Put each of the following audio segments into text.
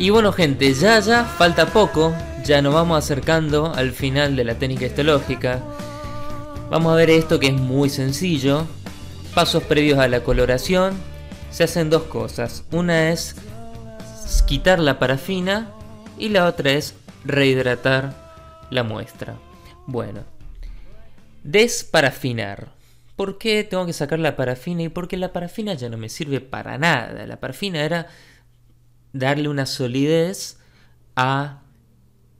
Y bueno gente, ya ya falta poco, ya nos vamos acercando al final de la técnica histológica. Vamos a ver esto que es muy sencillo. Pasos previos a la coloración. Se hacen dos cosas. Una es quitar la parafina y la otra es rehidratar la muestra. Bueno. Desparafinar. ¿Por qué tengo que sacar la parafina? Y porque la parafina ya no me sirve para nada. La parafina era darle una solidez a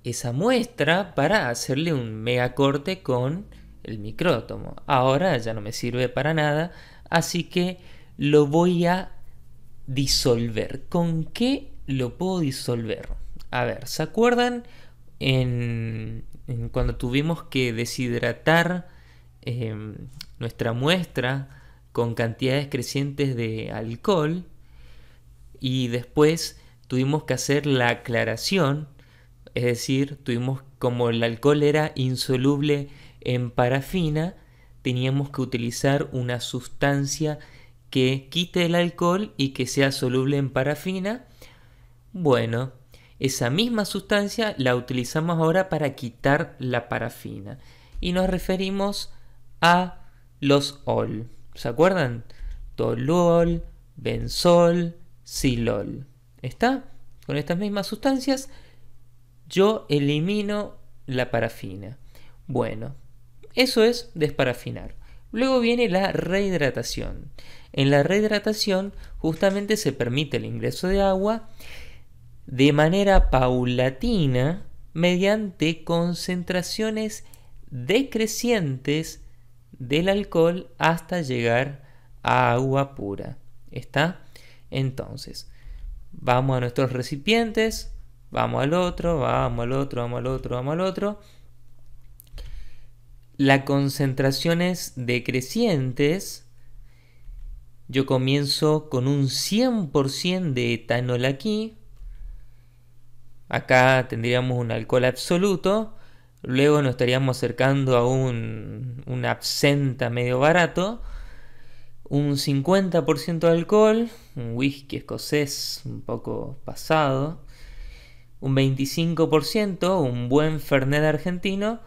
esa muestra para hacerle un megacorte con el micrótomo. Ahora ya no me sirve para nada, así que lo voy a disolver. ¿Con qué lo puedo disolver? A ver, ¿se acuerdan en, cuando tuvimos que deshidratar em, nuestra muestra con cantidades crecientes de alcohol? y después tuvimos que hacer la aclaración, es decir, tuvimos como el alcohol era insoluble en parafina, teníamos que utilizar una sustancia que quite el alcohol y que sea soluble en parafina. Bueno, esa misma sustancia la utilizamos ahora para quitar la parafina y nos referimos a los ol. ¿Se acuerdan? Toluol, benzol, ¿Está? Con estas mismas sustancias yo elimino la parafina. Bueno, eso es desparafinar. Luego viene la rehidratación. En la rehidratación justamente se permite el ingreso de agua de manera paulatina mediante concentraciones decrecientes del alcohol hasta llegar a agua pura. ¿Está? Entonces, vamos a nuestros recipientes, vamos al otro, vamos al otro, vamos al otro, vamos al otro. La concentración es decrecientes. Yo comienzo con un 100% de etanol aquí. Acá tendríamos un alcohol absoluto. Luego nos estaríamos acercando a un absenta medio barato un 50% de alcohol, un whisky escocés un poco pasado, un 25%, un buen Fernet argentino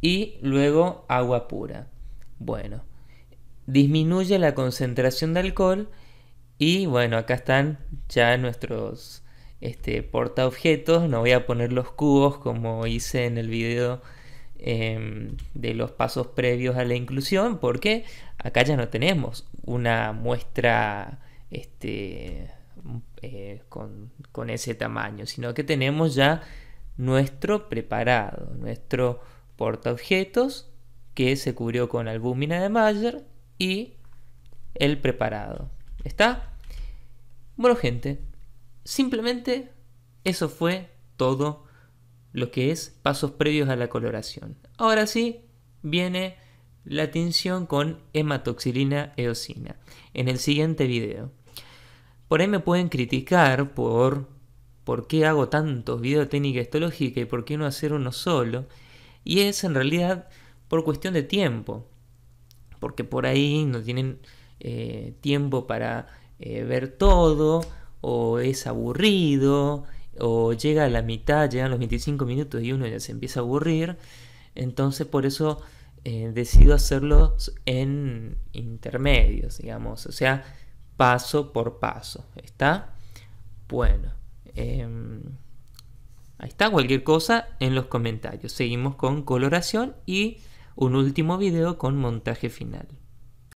y luego agua pura. Bueno, disminuye la concentración de alcohol y bueno, acá están ya nuestros este, portaobjetos, no voy a poner los cubos como hice en el video Em, de los pasos previos a la inclusión, porque acá ya no tenemos una muestra este, eh, con, con, ese tamaño, sino que tenemos ya nuestro preparado, nuestro portaobjetos que se cubrió con albúmina de Mayer y el preparado. ¿Está? Bueno, gente, simplemente eso fue todo lo que es pasos previos a la coloración. Ahora sí, viene la tinción con hematoxilina eosina en el siguiente video. Por ahí me pueden criticar por por qué hago tantos videos de técnica histológica y por qué no hacer uno solo. Y es en realidad por cuestión de tiempo. Porque por ahí no tienen eh, tiempo para eh, ver todo o es aburrido o llega a la mitad, llegan los 25 minutos y uno ya se empieza a aburrir. Entonces por eso eh, decido hacerlos en intermedios, digamos, o sea, paso por paso. ¿Está? Bueno. Em, ahí está, cualquier cosa en los comentarios. Seguimos con coloración y un último video con montaje final.